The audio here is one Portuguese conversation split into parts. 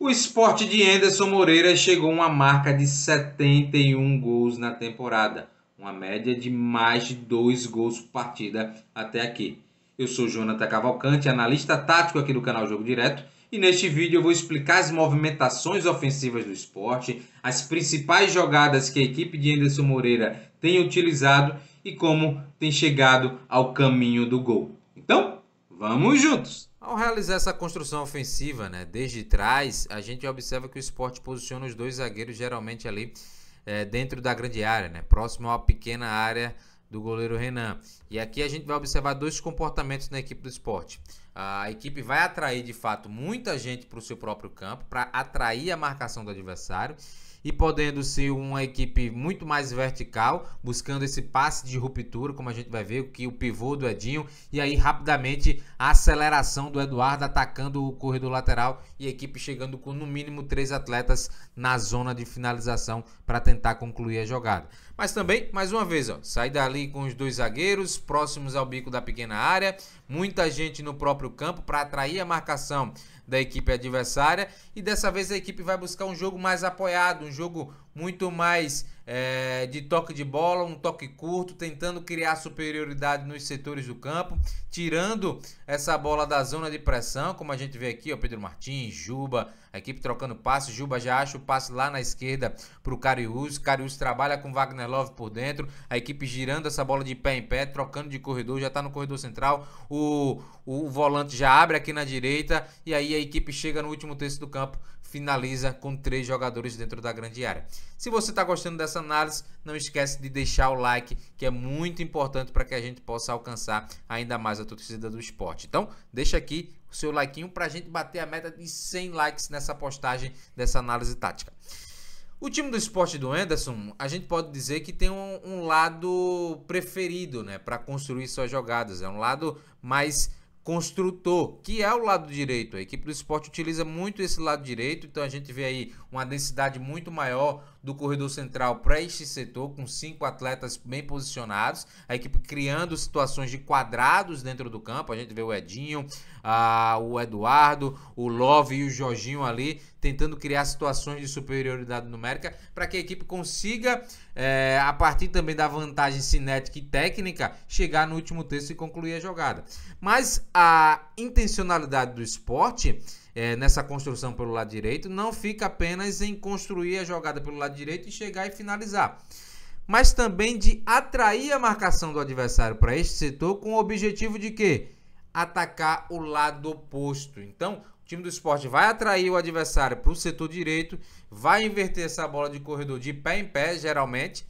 O esporte de Anderson Moreira chegou a uma marca de 71 gols na temporada, uma média de mais de dois gols por partida até aqui. Eu sou Jonathan Cavalcante, analista tático aqui do canal Jogo Direto, e neste vídeo eu vou explicar as movimentações ofensivas do esporte, as principais jogadas que a equipe de Anderson Moreira tem utilizado e como tem chegado ao caminho do gol. Então, vamos juntos! Ao realizar essa construção ofensiva, né, desde trás, a gente observa que o esporte posiciona os dois zagueiros geralmente ali é, dentro da grande área, né, próximo à pequena área do goleiro Renan. E aqui a gente vai observar dois comportamentos na equipe do esporte. A equipe vai atrair de fato muita gente para o seu próprio campo, para atrair a marcação do adversário e podendo ser uma equipe muito mais vertical, buscando esse passe de ruptura, como a gente vai ver, que o pivô do Edinho, e aí rapidamente a aceleração do Eduardo atacando o corredor lateral e a equipe chegando com no mínimo três atletas na zona de finalização para tentar concluir a jogada. Mas também, mais uma vez, ó, sair dali com os dois zagueiros próximos ao bico da pequena área, muita gente no próprio campo para atrair a marcação da equipe adversária. E dessa vez a equipe vai buscar um jogo mais apoiado, um jogo muito mais é, de toque de bola, um toque curto, tentando criar superioridade nos setores do campo, tirando essa bola da zona de pressão, como a gente vê aqui, ó, Pedro Martins, Juba, a equipe trocando passe, Juba já acha o passe lá na esquerda para o Cariús, Cariús trabalha com Wagner Love por dentro, a equipe girando essa bola de pé em pé, trocando de corredor, já está no corredor central, o, o volante já abre aqui na direita, e aí a equipe chega no último terço do campo finaliza com três jogadores dentro da grande área. Se você está gostando dessa análise, não esquece de deixar o like, que é muito importante para que a gente possa alcançar ainda mais a torcida do esporte. Então, deixa aqui o seu like para a gente bater a meta de 100 likes nessa postagem dessa análise tática. O time do esporte do Anderson, a gente pode dizer que tem um, um lado preferido né, para construir suas jogadas. É um lado mais construtor, que é o lado direito. A equipe do esporte utiliza muito esse lado direito, então a gente vê aí uma densidade muito maior do corredor central para este setor, com cinco atletas bem posicionados, a equipe criando situações de quadrados dentro do campo. A gente vê o Edinho, a, o Eduardo, o Love e o Jorginho ali tentando criar situações de superioridade numérica para que a equipe consiga, é, a partir também da vantagem cinética e técnica, chegar no último terço e concluir a jogada. Mas a intencionalidade do esporte é, nessa construção pelo lado direito, não fica apenas em construir a jogada pelo lado direito e chegar e finalizar, mas também de atrair a marcação do adversário para este setor com o objetivo de quê? Atacar o lado oposto. Então, o time do esporte vai atrair o adversário para o setor direito, vai inverter essa bola de corredor de pé em pé, geralmente.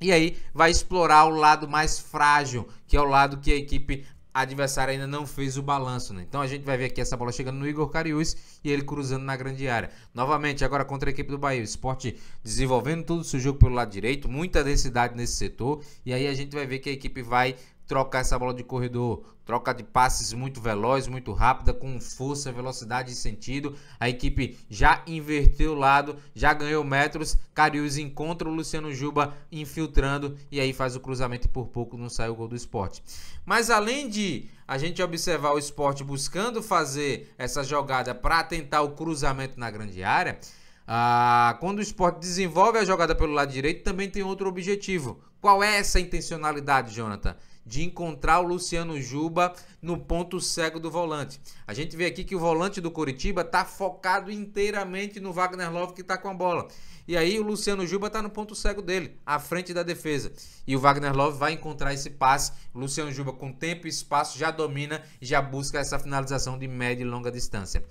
E aí vai explorar o lado mais frágil, que é o lado que a equipe adversário ainda não fez o balanço. Né? Então a gente vai ver aqui essa bola chegando no Igor Cariús e ele cruzando na grande área. Novamente, agora contra a equipe do Bahia. O esporte desenvolvendo todo o seu jogo pelo lado direito, muita densidade nesse setor. E aí a gente vai ver que a equipe vai trocar essa bola de corredor, troca de passes muito veloz, muito rápida, com força, velocidade e sentido. A equipe já inverteu o lado, já ganhou metros. Carius encontra o Luciano Juba infiltrando e aí faz o cruzamento e por pouco não sai o gol do esporte. Mas além de a gente observar o esporte buscando fazer essa jogada para tentar o cruzamento na grande área. Ah, quando o esporte desenvolve a jogada pelo lado direito, também tem outro objetivo. Qual é essa intencionalidade, Jonathan? De encontrar o Luciano Juba no ponto cego do volante. A gente vê aqui que o volante do Coritiba está focado inteiramente no Wagner Love que está com a bola. E aí o Luciano Juba está no ponto cego dele, à frente da defesa. E o Wagner Love vai encontrar esse passe. O Luciano Juba, com tempo e espaço, já domina e já busca essa finalização de média e longa distância.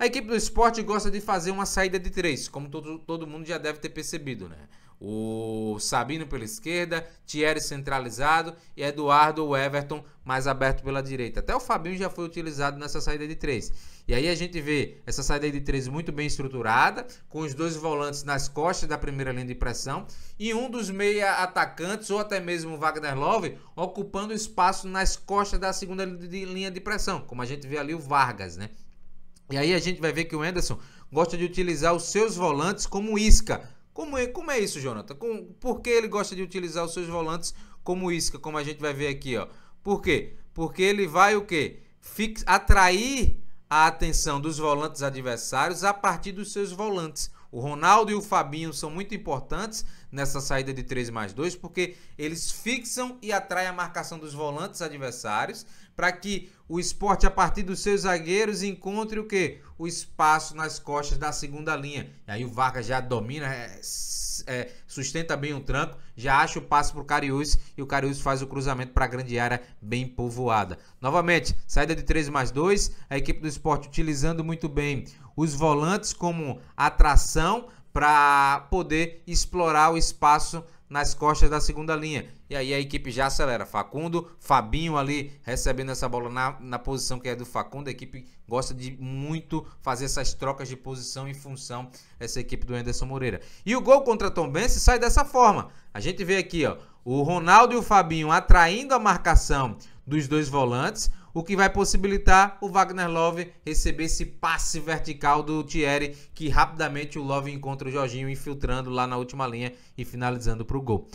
A equipe do esporte gosta de fazer uma saída de três, como todo, todo mundo já deve ter percebido, né? O Sabino pela esquerda, Thierry centralizado e Eduardo ou Everton mais aberto pela direita. Até o Fabinho já foi utilizado nessa saída de três. E aí a gente vê essa saída de três muito bem estruturada, com os dois volantes nas costas da primeira linha de pressão e um dos meia atacantes, ou até mesmo o Wagner Love, ocupando espaço nas costas da segunda linha de pressão, como a gente vê ali o Vargas, né? E aí a gente vai ver que o Enderson gosta de utilizar os seus volantes como isca. Como é, como é isso, Jonathan? Com, por que ele gosta de utilizar os seus volantes como isca, como a gente vai ver aqui, ó? Por quê? Porque ele vai o quê? Fix, atrair a atenção dos volantes adversários a partir dos seus volantes. O Ronaldo e o Fabinho são muito importantes nessa saída de 3 mais 2, porque eles fixam e atraem a marcação dos volantes adversários, para que o esporte, a partir dos seus zagueiros, encontre o quê? O espaço nas costas da segunda linha. E aí o Vargas já domina, é é, sustenta bem o tranco, já acha o passe para o Cariús e o Cariús faz o cruzamento para a grande área bem povoada. Novamente, saída de 3 mais 2, a equipe do esporte utilizando muito bem os volantes como atração para poder explorar o espaço nas costas da segunda linha. E aí a equipe já acelera. Facundo, Fabinho ali recebendo essa bola na, na posição que é do Facundo. A equipe gosta de muito fazer essas trocas de posição em função essa equipe do Anderson Moreira. E o gol contra Tom Bense sai dessa forma. A gente vê aqui, ó, o Ronaldo e o Fabinho atraindo a marcação dos dois volantes o que vai possibilitar o Wagner Love receber esse passe vertical do Thierry, que rapidamente o Love encontra o Jorginho infiltrando lá na última linha e finalizando para o gol.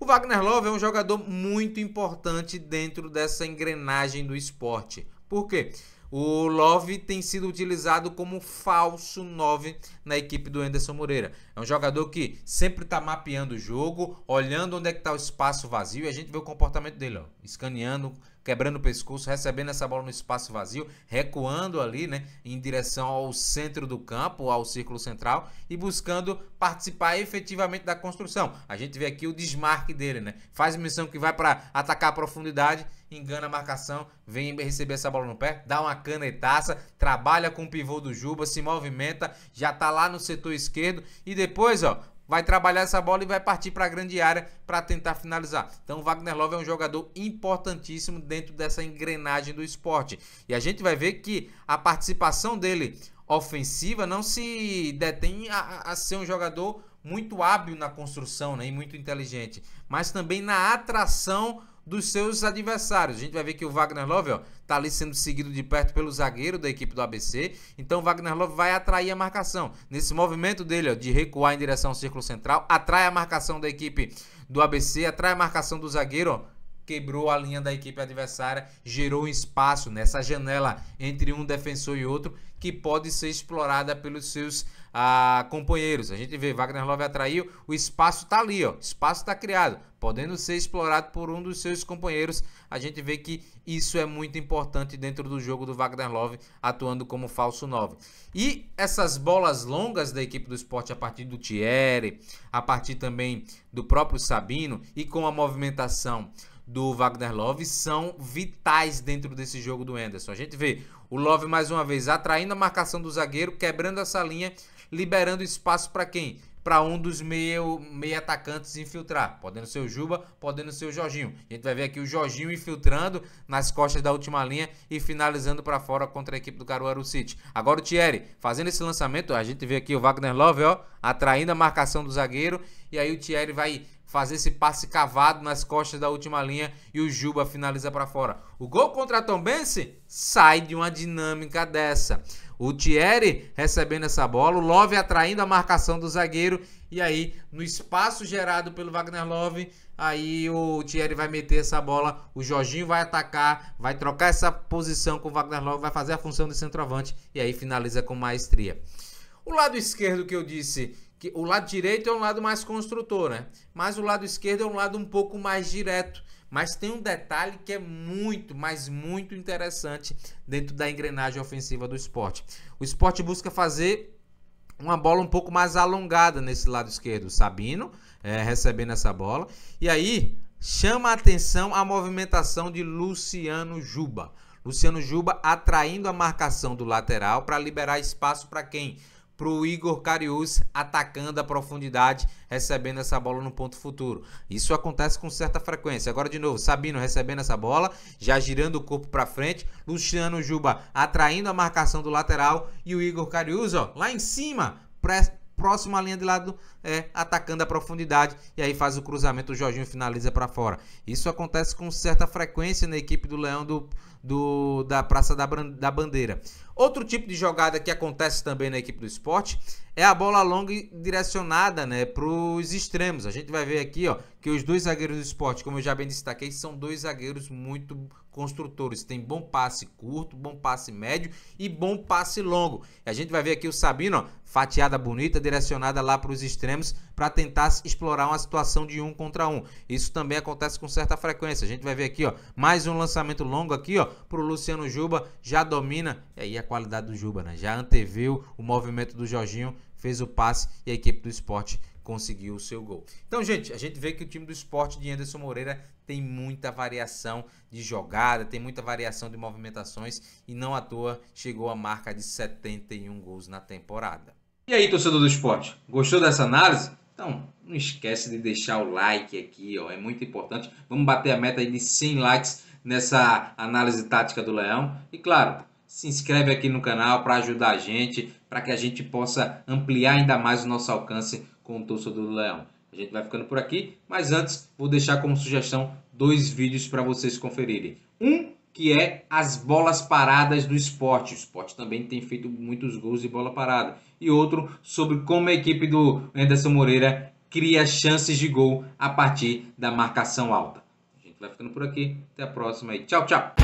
O Wagner Love é um jogador muito importante dentro dessa engrenagem do esporte. Por quê? O Love tem sido utilizado como falso 9 na equipe do Anderson Moreira. É um jogador que sempre está mapeando o jogo, olhando onde é que está o espaço vazio e a gente vê o comportamento dele, ó, escaneando, quebrando o pescoço, recebendo essa bola no espaço vazio, recuando ali, né, em direção ao centro do campo, ao círculo central e buscando participar efetivamente da construção. A gente vê aqui o desmarque dele, né? Faz missão que vai para atacar a profundidade, engana a marcação, vem receber essa bola no pé, dá uma canetaça, trabalha com o pivô do Juba, se movimenta, já tá lá no setor esquerdo e depois, ó, vai trabalhar essa bola e vai partir para a grande área para tentar finalizar. Então o Wagner Love é um jogador importantíssimo dentro dessa engrenagem do esporte. E a gente vai ver que a participação dele ofensiva não se detém a, a ser um jogador muito hábil na construção né, e muito inteligente, mas também na atração dos seus adversários. A gente vai ver que o Wagner Love ó, tá ali sendo seguido de perto pelo zagueiro da equipe do ABC. Então o Wagner Love vai atrair a marcação. Nesse movimento dele ó, de recuar em direção ao círculo central, atrai a marcação da equipe do ABC, atrai a marcação do zagueiro. Ó, quebrou a linha da equipe adversária, gerou um espaço nessa janela entre um defensor e outro que pode ser explorada pelos seus ah, companheiros. A gente vê, Wagner Love atraiu, o espaço está ali, ó, espaço está criado, podendo ser explorado por um dos seus companheiros. A gente vê que isso é muito importante dentro do jogo do Wagner Love, atuando como falso 9. E essas bolas longas da equipe do esporte a partir do Thierry, a partir também do próprio Sabino e com a movimentação do Wagner Love são vitais dentro desse jogo do Anderson. A gente vê o Love mais uma vez atraindo a marcação do zagueiro, quebrando essa linha, liberando espaço para quem? Para um dos meio, meio atacantes infiltrar, podendo ser o Juba, podendo ser o Jorginho. A gente vai ver aqui o Jorginho infiltrando nas costas da última linha e finalizando para fora contra a equipe do Caruaru City. Agora o Thierry fazendo esse lançamento, a gente vê aqui o Wagner Love, ó, atraindo a marcação do zagueiro e aí o Thierry vai fazer esse passe cavado nas costas da última linha e o Juba finaliza para fora. O gol contra Tom Bense sai de uma dinâmica dessa. O Thierry recebendo essa bola, o Love atraindo a marcação do zagueiro e aí no espaço gerado pelo Wagner Love, aí o Thierry vai meter essa bola, o Jorginho vai atacar, vai trocar essa posição com o Wagner Love, vai fazer a função de centroavante e aí finaliza com maestria. O lado esquerdo que eu disse que o lado direito é um lado mais construtor, né? Mas o lado esquerdo é um lado um pouco mais direto. Mas tem um detalhe que é muito, mas muito interessante dentro da engrenagem ofensiva do esporte. O esporte busca fazer uma bola um pouco mais alongada nesse lado esquerdo. Sabino é, recebendo essa bola. E aí chama a atenção a movimentação de Luciano Juba. Luciano Juba atraindo a marcação do lateral para liberar espaço para quem? para o Igor Carius atacando a profundidade, recebendo essa bola no ponto futuro. Isso acontece com certa frequência. Agora de novo, Sabino recebendo essa bola, já girando o corpo para frente, Luciano Juba atraindo a marcação do lateral e o Igor Carius ó, lá em cima próximo à linha de lado, é, atacando a profundidade e aí faz o cruzamento, o Jorginho finaliza para fora. Isso acontece com certa frequência na equipe do Leão do, do da Praça da, da Bandeira. Outro tipo de jogada que acontece também na equipe do esporte é a bola longa direcionada né, para os extremos. A gente vai ver aqui ó, que os dois zagueiros do esporte, como eu já bem destaquei, são dois zagueiros muito construtores. Tem bom passe curto, bom passe médio e bom passe longo. E a gente vai ver aqui o Sabino, ó, fatiada bonita, direcionada lá para os extremos para tentar explorar uma situação de um contra um. Isso também acontece com certa frequência. A gente vai ver aqui, ó, mais um lançamento longo aqui, ó, para o Luciano Juba, já domina. E aí a qualidade do Juba, né? Já anteveu o movimento do Jorginho fez o passe e a equipe do esporte conseguiu o seu gol. Então, gente, a gente vê que o time do esporte de Anderson Moreira tem muita variação de jogada, tem muita variação de movimentações e não à toa chegou à marca de 71 gols na temporada. E aí, torcedor do esporte, gostou dessa análise? Então, não esquece de deixar o like aqui, ó, é muito importante. Vamos bater a meta de 100 likes nessa análise tática do Leão. E claro, se inscreve aqui no canal para ajudar a gente para que a gente possa ampliar ainda mais o nosso alcance com o torcedor do Leão. A gente vai ficando por aqui, mas antes vou deixar como sugestão dois vídeos para vocês conferirem. Um que é as bolas paradas do esporte. O esporte também tem feito muitos gols de bola parada. E outro sobre como a equipe do Anderson Moreira cria chances de gol a partir da marcação alta. A gente vai ficando por aqui. Até a próxima e tchau, tchau!